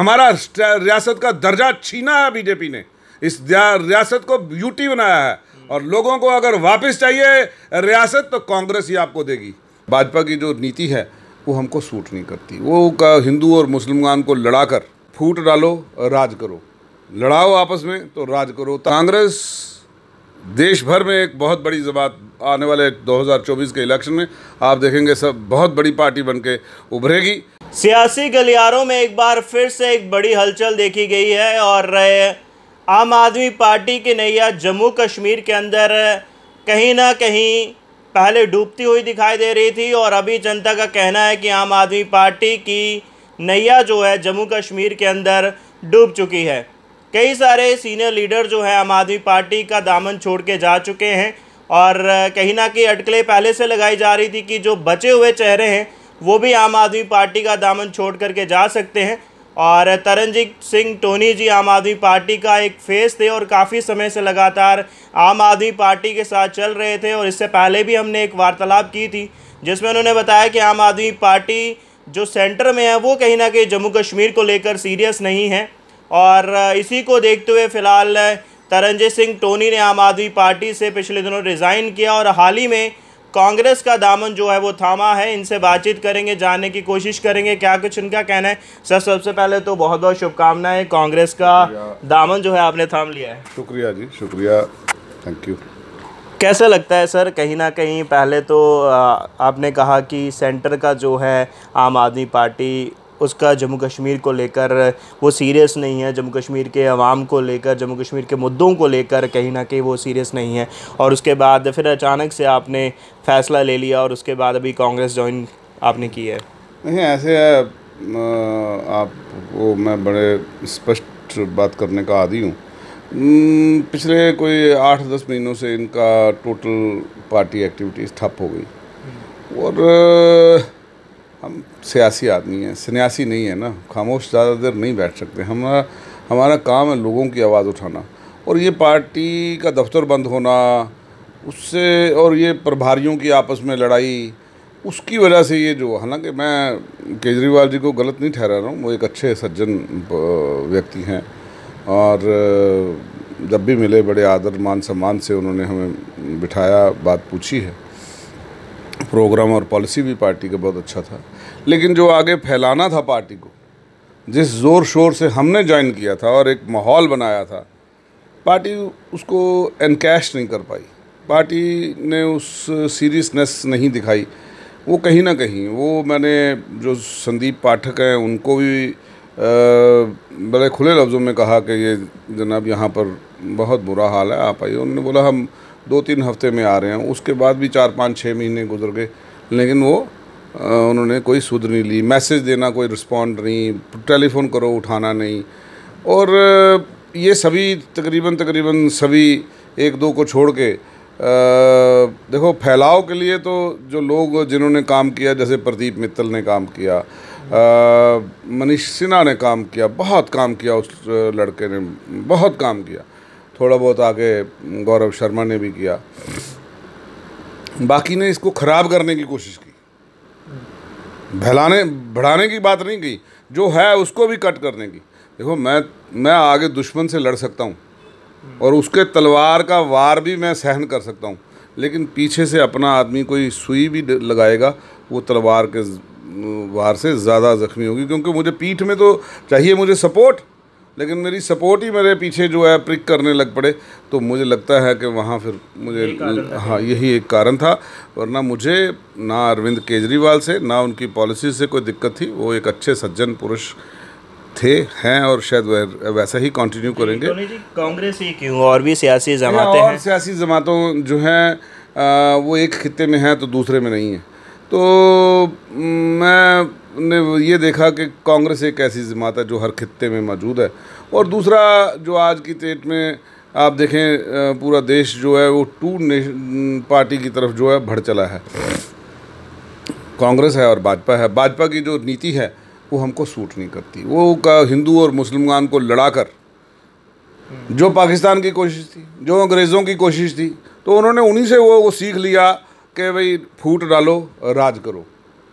हमारा रियासत का दर्जा छीना है बीजेपी ने इस रियासत को यूटी बनाया है और लोगों को अगर वापस चाहिए रियासत तो कांग्रेस ही आपको देगी भाजपा की जो नीति है वो हमको सूट नहीं करती वो का हिंदू और मुसलमान को लड़ा कर फूट डालो राज करो लड़ाओ आपस में तो राज करो कांग्रेस देश भर में एक बहुत बड़ी जबात आने वाले 2024 के इलेक्शन में आप देखेंगे सब बहुत बड़ी पार्टी बन के उभरेगी सियासी गलियारों में एक बार फिर से एक बड़ी हलचल देखी गई है और आम आदमी पार्टी की नैया जम्मू कश्मीर के अंदर कहीं ना कहीं पहले डूबती हुई दिखाई दे रही थी और अभी जनता का कहना है कि आम आदमी पार्टी की नैया जो है जम्मू कश्मीर के अंदर डूब चुकी है कई सारे सीनियर लीडर जो है आम आदमी पार्टी का दामन छोड़ के जा चुके हैं और कहीं ना कहीं अटकलें पहले से लगाई जा रही थी कि जो बचे हुए चेहरे हैं वो भी आम आदमी पार्टी का दामन छोड़ करके जा सकते हैं और तरनजीत सिंह टोनी जी आम आदमी पार्टी का एक फेस थे और काफ़ी समय से लगातार आम आदमी पार्टी के साथ चल रहे थे और इससे पहले भी हमने एक वार्तालाप की थी जिसमें उन्होंने बताया कि आम आदमी पार्टी जो सेंटर में है वो कहीं ना कहीं जम्मू कश्मीर को लेकर सीरियस नहीं है और इसी को देखते हुए फ़िलहाल तरनजीत सिंह टोनी ने आम आदमी पार्टी से पिछले दिनों रिज़ाइन किया और हाल ही में कांग्रेस का दामन जो है वो थामा है इनसे बातचीत करेंगे जानने की कोशिश करेंगे क्या कुछ इनका कहना है सर सबसे पहले तो बहुत बहुत शुभकामनाएं कांग्रेस का दामन जो है आपने थाम लिया है शुक्रिया जी शुक्रिया थैंक यू कैसा लगता है सर कहीं ना कहीं पहले तो आपने कहा कि सेंटर का जो है आम आदमी पार्टी उसका जम्मू कश्मीर को लेकर वो सीरियस नहीं है जम्मू कश्मीर के अवाम को लेकर जम्मू कश्मीर के मुद्दों को लेकर कहीं ना कहीं वो सीरियस नहीं है और उसके बाद फिर अचानक से आपने फ़ैसला ले लिया और उसके बाद अभी कांग्रेस ज्वाइन आपने की है नहीं ऐसे है वो मैं बड़े स्पष्ट बात करने का आदि हूँ पिछले कोई आठ दस महीनों से इनका टोटल पार्टी एक्टिविटीज़ ठप हो गई और हम सियासी आदमी हैं सन्यासी नहीं है ना खामोश ज़्यादा देर नहीं बैठ सकते हमारा हमारा काम है लोगों की आवाज़ उठाना और ये पार्टी का दफ्तर बंद होना उससे और ये प्रभारियों की आपस में लड़ाई उसकी वजह से ये जो हालांकि मैं केजरीवाल जी को गलत नहीं ठहरा रहा हूँ वो एक अच्छे सज्जन व्यक्ति हैं और जब भी मिले बड़े आदर मान सम्मान से उन्होंने हमें बिठाया बात पूछी है प्रोग्राम और पॉलिसी भी पार्टी का बहुत अच्छा था लेकिन जो आगे फैलाना था पार्टी को जिस ज़ोर शोर से हमने ज्वाइन किया था और एक माहौल बनाया था पार्टी उसको इनकेश नहीं कर पाई पार्टी ने उस सीरियसनेस नहीं दिखाई वो कहीं ना कहीं वो मैंने जो संदीप पाठक हैं उनको भी बड़े खुले लफ्ज़ों में कहा कि ये जनाब यहाँ पर बहुत बुरा हाल है आप आइए उन्होंने बोला हम दो तीन हफ्ते में आ रहे हैं उसके बाद भी चार पाँच छः महीने गुजर गए लेकिन वो उन्होंने कोई सुध नहीं ली मैसेज देना कोई रिस्पॉन्ड नहीं टेलीफोन करो उठाना नहीं और ये सभी तकरीबन तकरीबन सभी एक दो को छोड़ के आ, देखो फैलाव के लिए तो जो लोग जिन्होंने काम किया जैसे प्रदीप मित्तल ने काम किया मनीष सिन्हा ने काम किया बहुत काम किया उस लड़के ने बहुत काम किया थोड़ा बहुत आगे गौरव शर्मा ने भी किया बाकी ने इसको ख़राब करने की कोशिश की भलाने बढ़ाने की बात नहीं की जो है उसको भी कट करने की देखो मैं मैं आगे दुश्मन से लड़ सकता हूँ और उसके तलवार का वार भी मैं सहन कर सकता हूँ लेकिन पीछे से अपना आदमी कोई सुई भी लगाएगा वो तलवार के वार से ज़्यादा ज़ख्मी होगी क्योंकि मुझे पीठ में तो चाहिए मुझे सपोर्ट लेकिन मेरी सपोर्ट ही मेरे पीछे जो है प्रिक करने लग पड़े तो मुझे लगता है कि वहाँ फिर मुझे हाँ यही एक कारण था वरना मुझे ना अरविंद केजरीवाल से ना उनकी पॉलिसी से कोई दिक्कत थी वो एक अच्छे सज्जन पुरुष थे हैं और शायद वैसा ही कंटिन्यू करेंगे कांग्रेस ही क्यों और भी सियासी जमातें हैं सियासी जमातों जो हैं वो एक खत्े में हैं तो दूसरे में नहीं है तो मैं ने ये देखा कि कांग्रेस एक ऐसी जमात है जो हर खत्े में मौजूद है और दूसरा जो आज की डेट में आप देखें पूरा देश जो है वो टू पार्टी की तरफ जो है बढ़ चला है कांग्रेस है और भाजपा है भाजपा की जो नीति है वो हमको सूट नहीं करती वो का हिंदू और मुसलमान को लड़ा कर जो पाकिस्तान की कोशिश थी जो अंग्रेज़ों की कोशिश थी तो उन्होंने उन्हीं से वो, वो सीख लिया कि भाई फूट डालो राज करो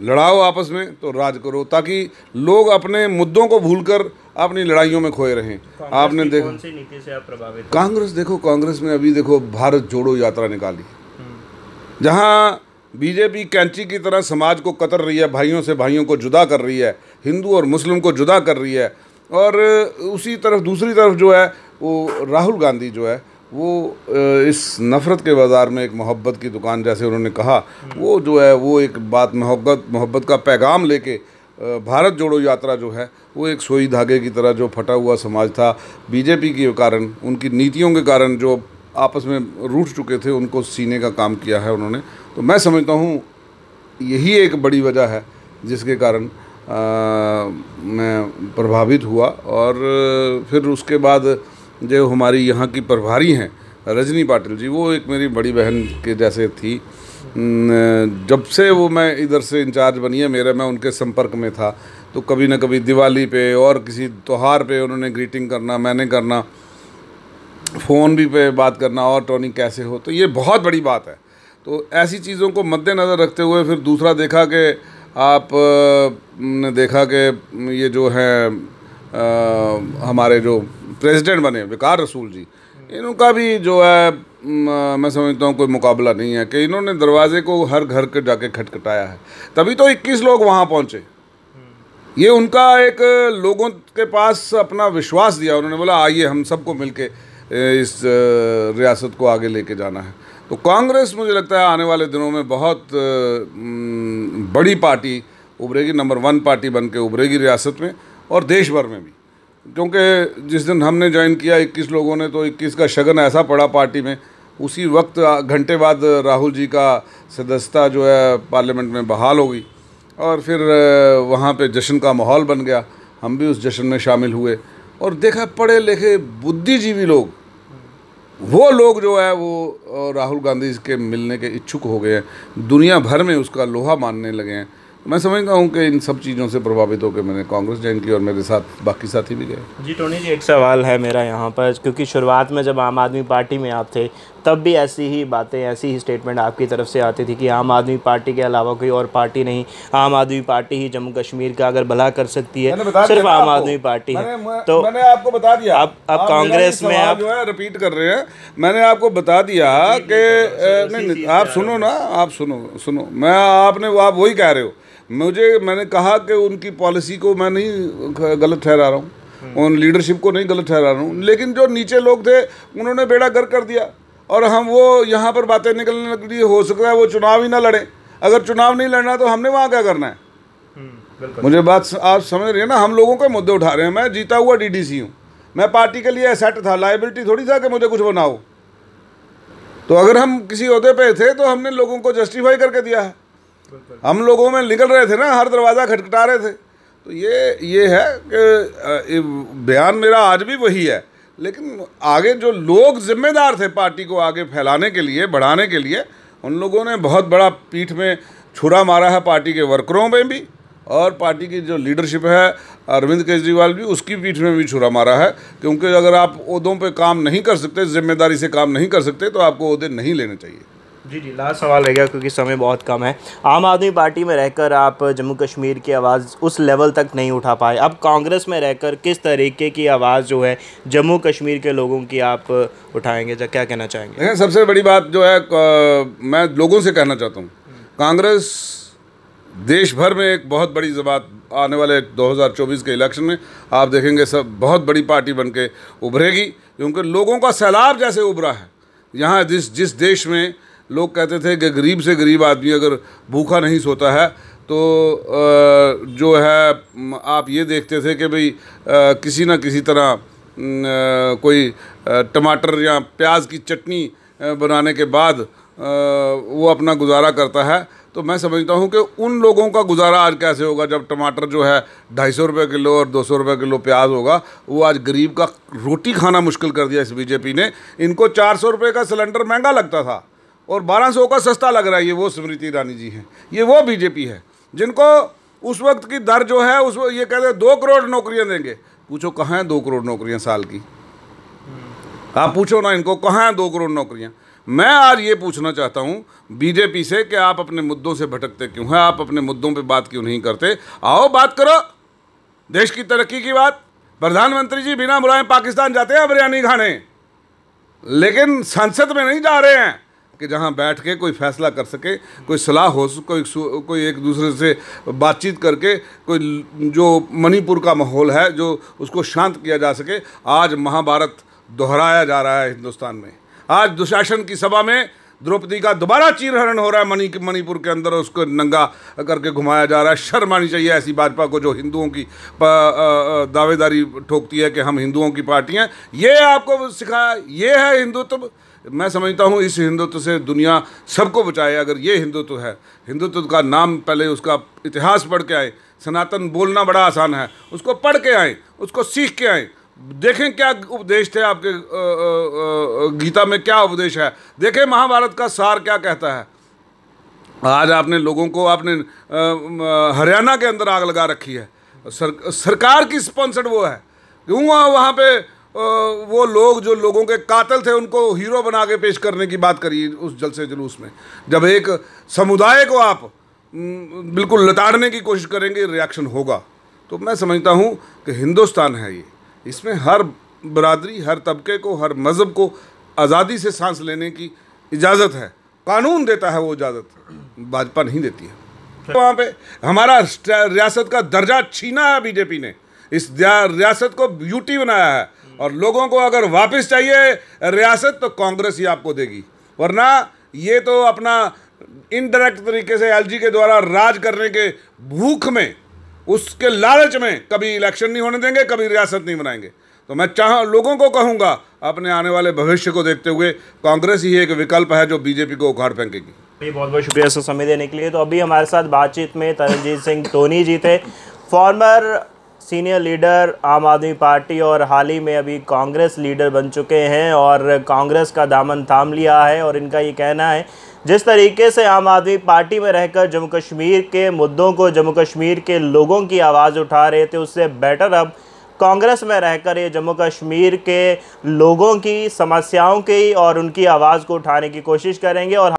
लड़ाओ आपस में तो राज करो ताकि लोग अपने मुद्दों को भूलकर अपनी लड़ाइयों में खोए रहें आपने देखो कौन सी नीति से आप प्रभावित कांग्रेस देखो कांग्रेस में अभी देखो भारत जोड़ो यात्रा निकाली हम्म। जहाँ बीजेपी कैंची की तरह समाज को कतर रही है भाइयों से भाइयों को जुदा कर रही है हिंदू और मुस्लिम को जुदा कर रही है और उसी तरफ दूसरी तरफ जो है वो राहुल गांधी जो है वो इस नफ़रत के बाज़ार में एक मोहब्बत की दुकान जैसे उन्होंने कहा वो जो है वो एक बात मोहब्बत मोहब्बत का पैगाम लेके भारत जोड़ो यात्रा जो है वो एक सोई धागे की तरह जो फटा हुआ समाज था बीजेपी के कारण उनकी नीतियों के कारण जो आपस में रूट चुके थे उनको सीने का काम किया है उन्होंने तो मैं समझता हूँ यही एक बड़ी वजह है जिसके कारण मैं प्रभावित हुआ और फिर उसके बाद जो हमारी यहाँ की प्रभारी हैं रजनी पाटिल जी वो एक मेरी बड़ी बहन के जैसे थी जब से वो मैं इधर से इंचार्ज बनी है मेरे मैं उनके संपर्क में था तो कभी ना कभी दिवाली पे और किसी त्यौहार पे उन्होंने ग्रीटिंग करना मैंने करना फ़ोन भी पे बात करना और टोनी कैसे हो तो ये बहुत बड़ी बात है तो ऐसी चीज़ों को मद्देनज़र रखते हुए फिर दूसरा देखा कि आप ने देखा कि ये जो है हमारे जो प्रेसिडेंट बने विकार रसूल जी इनका भी जो है मैं समझता हूँ कोई मुकाबला नहीं है कि इन्होंने दरवाजे को हर घर के जाके खटखटाया है तभी तो 21 लोग वहाँ पहुँचे ये उनका एक लोगों के पास अपना विश्वास दिया उन्होंने बोला आइए हम सबको मिल के इस रियासत को आगे लेके जाना है तो कांग्रेस मुझे लगता है आने वाले दिनों में बहुत बड़ी पार्टी उभरेगी नंबर वन पार्टी बन के उभरेगी रियासत में और देश भर में भी क्योंकि जिस दिन हमने ज्वाइन किया 21 लोगों ने तो 21 का शगन ऐसा पड़ा पार्टी में उसी वक्त घंटे बाद राहुल जी का सदस्यता जो है पार्लियामेंट में बहाल हो गई और फिर वहाँ पे जश्न का माहौल बन गया हम भी उस जश्न में शामिल हुए और देखा पढ़े लिखे बुद्धिजीवी लोग वो लोग जो है वो राहुल गांधी के मिलने के इच्छुक हो गए हैं दुनिया भर में उसका लोहा मानने लगे हैं मैं समझता हूँ कि इन सब चीज़ों से प्रभावित होकर मैंने कांग्रेस ज्वाइन की और मेरे साथ बाकी साथी भी गए जी टोनी जी एक सवाल है मेरा यहाँ पर क्योंकि शुरुआत में जब आम आदमी पार्टी में आप थे तब भी ऐसी ही बातें ऐसी ही स्टेटमेंट आपकी तरफ से आती थी कि आम आदमी पार्टी के अलावा कोई और पार्टी नहीं आम आदमी पार्टी ही जम्मू कश्मीर का अगर भला कर सकती है सिर्फ आम आदमी पार्टी है तो मैंने आपको बता दिया आप आप कांग्रेस में आप जो है रिपीट कर रहे हैं मैंने आपको बता दिया कि आप सुनो ना आप सुनो सुनो मैं आपने आप वही कह रहे हो मुझे मैंने कहा कि उनकी पॉलिसी को मैं नहीं गलत ठहरा रहा हूँ उन लीडरशिप को नहीं गलत ठहरा रहा हूँ लेकिन जो नीचे लोग थे उन्होंने बेड़ा गर कर दिया और हम वो यहाँ पर बातें निकलने रही हो सकता है वो चुनाव ही ना लड़ें अगर चुनाव नहीं लड़ना तो हमने वहाँ क्या करना है हम्म, मुझे बात आप समझ रही है ना हम लोगों के मुद्दे उठा रहे हैं मैं जीता हुआ डीडीसी हूँ मैं पार्टी के लिए सेट था लाइबिलिटी थोड़ी था कि मुझे कुछ बनाओ तो अगर हम किसी अहदे पे थे तो हमने लोगों को जस्टिफाई करके दिया है हम लोगों में निकल रहे थे ना हर दरवाज़ा खटखटा रहे थे तो ये ये है कि बयान मेरा आज भी वही है लेकिन आगे जो लोग जिम्मेदार थे पार्टी को आगे फैलाने के लिए बढ़ाने के लिए उन लोगों ने बहुत बड़ा पीठ में छुरा मारा है पार्टी के वर्करों में भी और पार्टी की जो लीडरशिप है अरविंद केजरीवाल भी उसकी पीठ में भी छुरा मारा है क्योंकि अगर आप उहदों पे काम नहीं कर सकते जिम्मेदारी से काम नहीं कर सकते तो आपको उहदे नहीं लेने चाहिए जी जी लास्ट सवाल रहेगा क्योंकि समय बहुत कम है आम आदमी पार्टी में रहकर आप जम्मू कश्मीर की आवाज़ उस लेवल तक नहीं उठा पाए अब कांग्रेस में रहकर किस तरीके की आवाज़ जो है जम्मू कश्मीर के लोगों की आप उठाएंगे जब क्या कहना चाहेंगे सबसे बड़ी बात जो है मैं लोगों से कहना चाहता हूँ कांग्रेस देश भर में एक बहुत बड़ी जबात आने वाले 2024 के इलेक्शन में आप देखेंगे सब बहुत बड़ी पार्टी बन के उभरेगी क्योंकि लोगों का सैलाब जैसे उभरा है यहाँ जिस जिस देश में लोग कहते थे कि गरीब से गरीब आदमी अगर भूखा नहीं सोता है तो जो है आप ये देखते थे कि भाई किसी ना किसी तरह कोई टमाटर या प्याज की चटनी बनाने के बाद वो अपना गुजारा करता है तो मैं समझता हूँ कि उन लोगों का गुजारा आज कैसे होगा जब टमाटर जो है ढाई सौ रुपये किलो और दो सौ रुपये किलो प्याज होगा वो आज गरीब का रोटी खाना मुश्किल कर दिया इस बीजेपी ने इनको चार सौ रुपये का सिलेंडर महंगा लगता था और 1200 का सस्ता लग रहा है ये वो स्मृति ईरानी जी हैं ये वो बीजेपी है जिनको उस वक्त की दर जो है उस ये कहते हैं दो करोड़ नौकरियां देंगे पूछो कहाँ हैं दो करोड़ नौकरियां साल की आप पूछो ना इनको कहाँ हैं दो करोड़ नौकरियां मैं आज ये पूछना चाहता हूँ बीजेपी से कि आप अपने मुद्दों से भटकते क्यों हैं आप अपने मुद्दों पर बात क्यों नहीं करते आओ बात करो देश की तरक्की की बात प्रधानमंत्री जी बिना बुलाए पाकिस्तान जाते हैं बिरयानी खाने लेकिन संसद में नहीं जा रहे हैं कि जहाँ बैठ के कोई फैसला कर सके कोई सलाह हो कोई कोई एक दूसरे से बातचीत करके कोई जो मणिपुर का माहौल है जो उसको शांत किया जा सके आज महाभारत दोहराया जा रहा है हिंदुस्तान में आज दुशासन की सभा में द्रौपदी का दोबारा चीरहरण हो रहा है मणि मणिपुर के अंदर उसको नंगा करके घुमाया जा रहा है शर्म आनी चाहिए ऐसी भाजपा को जो हिंदुओं की दावेदारी ठोकती है कि हम हिंदुओं की पार्टी हैं ये आपको सिखाया ये है हिंदुत्व मैं समझता हूँ इस हिंदुत्व से दुनिया सबको बचाए अगर ये हिंदुत्व है हिंदुत्व का नाम पहले उसका इतिहास पढ़ के आए सनातन बोलना बड़ा आसान है उसको पढ़ के आए उसको सीख के आए देखें क्या उपदेश थे आपके गीता में क्या उपदेश है देखें महाभारत का सार क्या कहता है आज आपने लोगों को आपने हरियाणा के अंदर आग लगा रखी है सर, सरकार की स्पॉन्सर्ड वो है क्यों वहाँ वहाँ पे वो लोग जो लोगों के कातिल थे उनको हीरो बना के पेश करने की बात करी उस जलसे जुलूस में जब एक समुदाय को आप बिल्कुल लताड़ने की कोशिश करेंगे रिएक्शन होगा तो मैं समझता हूँ कि हिंदुस्तान है ये इसमें हर बरदरी हर तबके को हर मज़हब को आज़ादी से सांस लेने की इजाज़त है कानून देता है वो इजाज़त भाजपा नहीं देती है तो वहाँ पे हमारा रियासत का दर्जा छीना है बीजेपी ने इस रियासत को ब्यूटी बनाया है और लोगों को अगर वापस चाहिए रियासत तो कांग्रेस ही आपको देगी वरना ये तो अपना इनडायरेक्ट तरीके से एलजी के द्वारा राज करने के भूख में उसके लालच में कभी इलेक्शन नहीं होने देंगे कभी रियासत नहीं बनाएंगे तो मैं चाह लोगों को कहूँगा अपने आने वाले भविष्य को देखते हुए कांग्रेस ही एक विकल्प है जो बीजेपी को उखाड़ फेंकेगी बहुत बहुत शुक्रिया सर समय देने के लिए तो अभी हमारे साथ बातचीत में तरनजीत सिंह टोनी जी थे फॉर्मर सीनियर लीडर आम आदमी पार्टी और हाल ही में अभी कांग्रेस लीडर बन चुके हैं और कांग्रेस का दामन थाम लिया है और इनका ये कहना है जिस तरीके से आम आदमी पार्टी में रहकर जम्मू कश्मीर के मुद्दों को जम्मू कश्मीर के लोगों की आवाज़ उठा रहे थे उससे बेटर अब कांग्रेस में रहकर ये जम्मू कश्मीर के लोगों की समस्याओं की और उनकी आवाज़ को उठाने की कोशिश करेंगे और